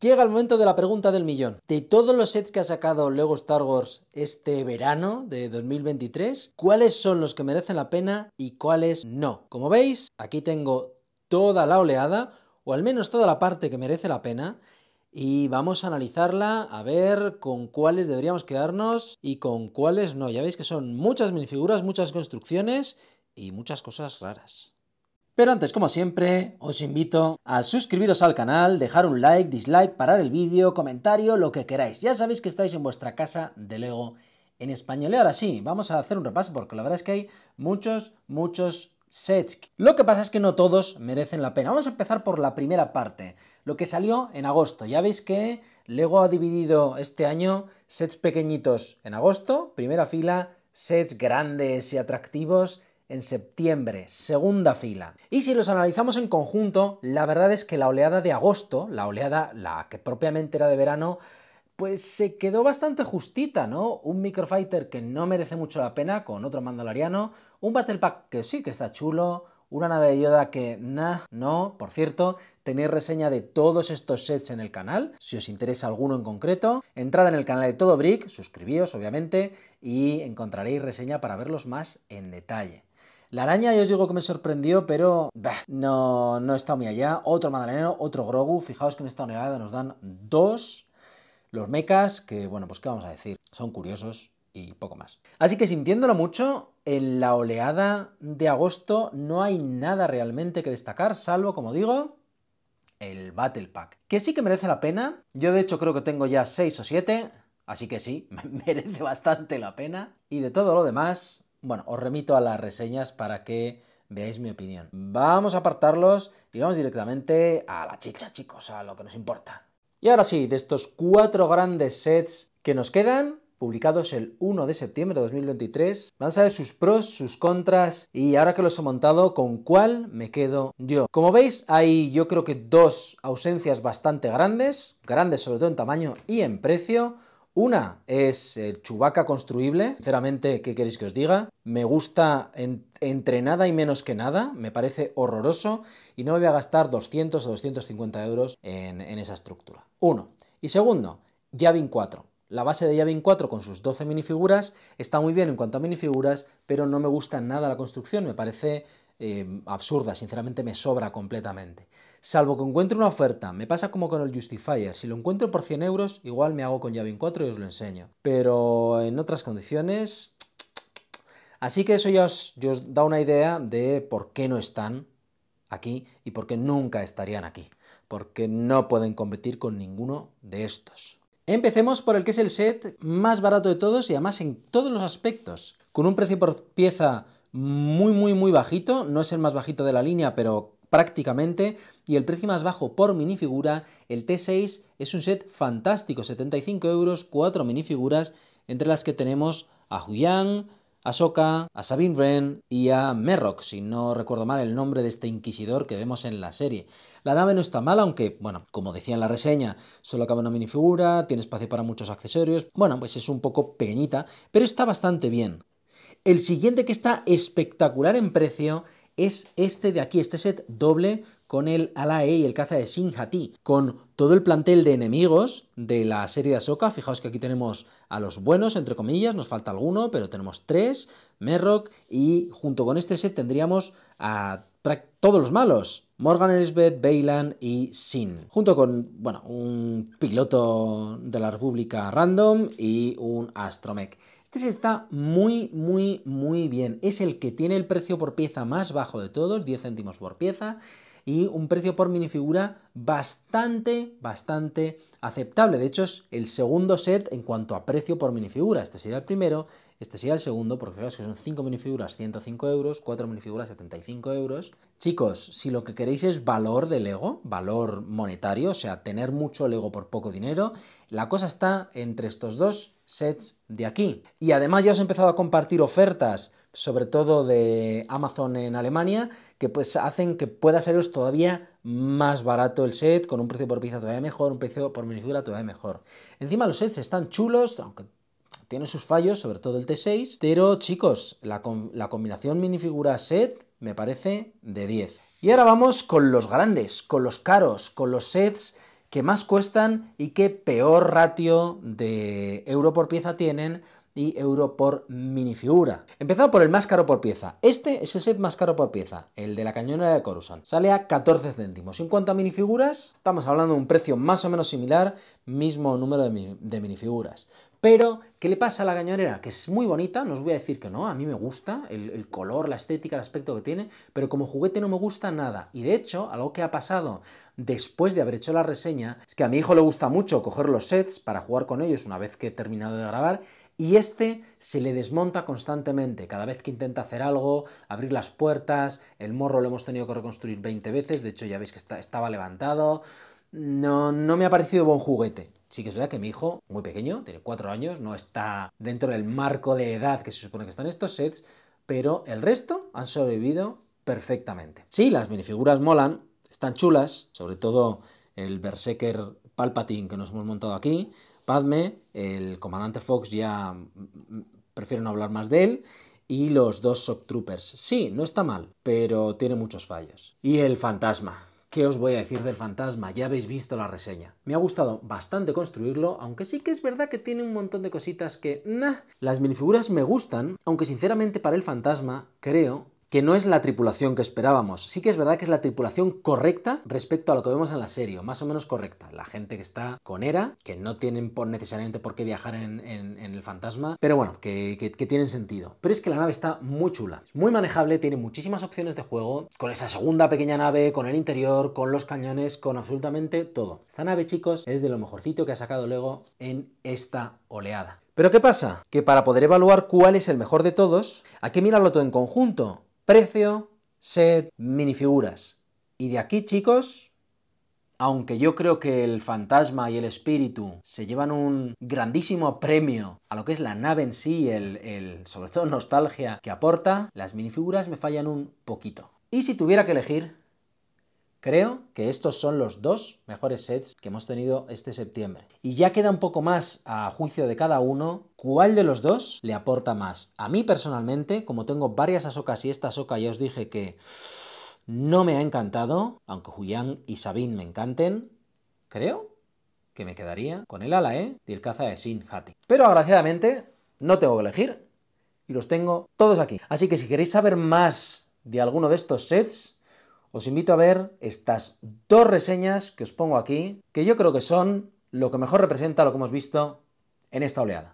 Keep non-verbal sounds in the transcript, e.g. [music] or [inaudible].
Llega el momento de la pregunta del millón. De todos los sets que ha sacado Lego Star Wars este verano de 2023, ¿cuáles son los que merecen la pena y cuáles no? Como veis, aquí tengo toda la oleada, o al menos toda la parte que merece la pena, y vamos a analizarla a ver con cuáles deberíamos quedarnos y con cuáles no. Ya veis que son muchas minifiguras, muchas construcciones y muchas cosas raras. Pero antes, como siempre, os invito a suscribiros al canal, dejar un like, dislike, parar el vídeo, comentario, lo que queráis. Ya sabéis que estáis en vuestra casa de Lego en español. Y ahora sí, vamos a hacer un repaso porque la verdad es que hay muchos, muchos sets. Lo que pasa es que no todos merecen la pena. Vamos a empezar por la primera parte, lo que salió en agosto. Ya veis que Lego ha dividido este año sets pequeñitos en agosto, primera fila, sets grandes y atractivos en septiembre, segunda fila. Y si los analizamos en conjunto, la verdad es que la oleada de agosto, la oleada, la que propiamente era de verano, pues se quedó bastante justita, ¿no? Un microfighter que no merece mucho la pena con otro mandaloriano, un battle pack que sí que está chulo, una nave de Yoda que, nah, no, por cierto, tenéis reseña de todos estos sets en el canal, si os interesa alguno en concreto, entrad en el canal de Todo Brick, suscribíos obviamente, y encontraréis reseña para verlos más en detalle. La araña yo os digo que me sorprendió, pero no, no estado muy allá. Otro madaleno, otro Grogu. Fijaos que en esta oleada nos dan dos. Los mechas, que bueno, pues qué vamos a decir. Son curiosos y poco más. Así que sintiéndolo mucho, en la oleada de agosto no hay nada realmente que destacar, salvo, como digo, el Battle Pack. Que sí que merece la pena. Yo de hecho creo que tengo ya seis o siete, Así que sí, [laughs] merece bastante la pena. Y de todo lo demás, bueno, os remito a las reseñas para que veáis mi opinión. Vamos a apartarlos y vamos directamente a la chicha, chicos, a lo que nos importa. Y ahora sí, de estos cuatro grandes sets que nos quedan, publicados el 1 de septiembre de 2023. Vamos a ver sus pros, sus contras y ahora que los he montado, con cuál me quedo yo. Como veis, hay yo creo que dos ausencias bastante grandes, grandes sobre todo en tamaño y en precio. Una es el eh, Chubaca construible. Sinceramente, ¿qué queréis que os diga? Me gusta entre nada y menos que nada. Me parece horroroso y no me voy a gastar 200 o 250 euros en, esa estructura. Uno. Y segundo, Yavin 4. La base de Yavin 4 con sus 12 minifiguras está muy bien en cuanto a minifiguras, pero no me gusta nada la construcción. Me parece Em, absurda, sinceramente me sobra completamente. Salvo que encuentre una oferta, me pasa como con el Justifier, si lo encuentro por 100 euros, igual me hago con Javin 4 y os lo enseño. Pero en otras condiciones... [tsk] Así que eso os, ya os da una idea de por qué no están aquí y por qué nunca estarían aquí, porque no pueden competir con ninguno de estos. Empecemos por el que es el set más barato de todos y además en todos los aspectos, con un precio por pieza muy, muy, muy bajito, no es el más bajito de la línea, pero prácticamente, y el precio más bajo por minifigura, el T6, es un set fantástico, 75 euros, 4 minifiguras, entre las que tenemos a Huyang, a Soka, a Sabine Wren y a Merrock, si no recuerdo mal el nombre de este inquisidor que vemos en la serie. La nave no está mal, aunque, bueno, como decía en la reseña, solo cabe una minifigura, tiene espacio para muchos accesorios, bueno, pues es un poco pequeñita, pero está bastante bien. El siguiente que está espectacular en precio es este de aquí, este set doble con el Alae y el caza de Sinjati, con todo el plantel de enemigos de la serie de Ahsoka. Fijaos que aquí tenemos a los buenos, entre comillas, nos falta alguno, pero tenemos tres, Merrock, y junto con este set tendríamos a todos los malos. Morgan Elizabeth, Bailan y Sin. Junto con, bueno, un piloto de la República random y un astromech. Este está muy, muy, muy bien. Es el que tiene el precio por pieza más bajo de todos, 10 céntimos por pieza, y un precio por minifigura bastante, bastante aceptable. De hecho, es el segundo set en cuanto a precio por minifigura. Este sería el primero, este sería el segundo, porque fijaos que son 5 minifiguras 105 euros, 4 minifiguras 75 euros. Chicos, si lo que queréis es valor de Lego, valor monetario, o sea, tener mucho Lego por poco dinero, la cosa está entre estos dos sets de aquí. Y además ya os he empezado a compartir ofertas, sobre todo de Amazon en Alemania, que pues hacen que pueda seros todavía más barato el set, con un precio por pieza todavía mejor, un precio por minifigura todavía mejor. Encima los sets están chulos, aunque tiene sus fallos, sobre todo el T6, pero chicos, la, la combinación minifigura set me parece de 10. Y ahora vamos con los grandes, con los caros, con los sets que más cuestan y que peor ratio de euro por pieza tienen y euro por minifigura. Empezado por el más caro por pieza. Este es el set más caro por pieza, el de la cañonera de Coruscant. Sale a 14 céntimos. En cuanto a minifiguras, estamos hablando de un precio más o menos similar, mismo número de, minifiguras. Pero, ¿qué le pasa a la cañonera? Que es muy bonita, no os voy a decir que no, a mí me gusta el, color, la estética, el aspecto que tiene, pero como juguete no me gusta nada. Y de hecho, algo que ha pasado después de haber hecho la reseña, es que a mi hijo le gusta mucho coger los sets para jugar con ellos una vez que he terminado de grabar, y este se le desmonta constantemente. Cada vez que intenta hacer algo, abrir las puertas, el morro lo hemos tenido que reconstruir 20 veces, de hecho ya veis que estaba levantado. No, no me ha parecido buen juguete. Sí que es verdad que mi hijo, muy pequeño, tiene cuatro años, no está dentro del marco de edad que se supone que están estos sets, pero el resto han sobrevivido perfectamente. Sí, las minifiguras molan, están chulas, sobre todo el Berserker Palpatine que nos hemos montado aquí, Padme, el comandante Fox ya prefiero no hablar más de él, y los dos Shock Troopers. Sí, no está mal, pero tiene muchos fallos. Y el fantasma. ¿Qué os voy a decir del fantasma? Ya habéis visto la reseña. Me ha gustado bastante construirlo, aunque sí que es verdad que tiene un montón de cositas que... Nah. Las minifiguras me gustan, aunque sinceramente para el fantasma creo que no es la tripulación que esperábamos. Sí que es verdad que es la tripulación correcta respecto a lo que vemos en la serie, o más o menos correcta. La gente que está con Era, que no tienen por necesariamente por qué viajar en, el fantasma, pero bueno, que, que, tienen sentido. Pero es que la nave está muy chula, muy manejable, tiene muchísimas opciones de juego, con esa segunda pequeña nave, con el interior, con los cañones, con absolutamente todo. Esta nave, chicos, es de lo mejorcito que ha sacado Lego en esta oleada. Pero ¿qué pasa? Que para poder evaluar cuál es el mejor de todos, hay que mirarlo todo en conjunto. Precio, set, minifiguras. Y de aquí, chicos, aunque yo creo que el fantasma y el espíritu se llevan un grandísimo premio a lo que es la nave en sí, el, el sobre todo nostalgia que aporta, las minifiguras me fallan un poquito. Y si tuviera que elegir, Creo que estos son los dos mejores sets que hemos tenido este septiembre. Y ya queda un poco más a juicio de cada uno cuál de los dos le aporta más. A mí personalmente, como tengo varias asocas y esta asoca ya os dije que no me ha encantado, aunque Julián y Sabine me encanten, creo que me quedaría con el ala ¿eh? y el caza de Sin Hati. Pero agraciadamente no tengo que elegir y los tengo todos aquí. Así que si queréis saber más de alguno de estos sets, os invito a ver estas dos reseñas que os pongo aquí, que yo creo que son lo que mejor representa lo que hemos visto en esta oleada.